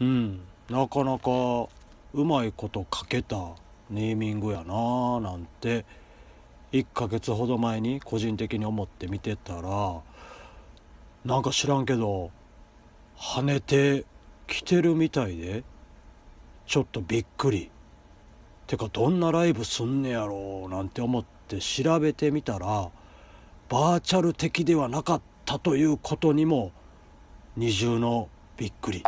うんなかなかうまいこと書けたネーミングやななんて1ヶ月ほど前に個人的に思って見てたらなんか知らんけど跳ねてきてるみたいでちょっとびっくりてかどんなライブすんねやろうなんて思って調べてみたらバーチャル的ではなかったということにも二重のびっくり。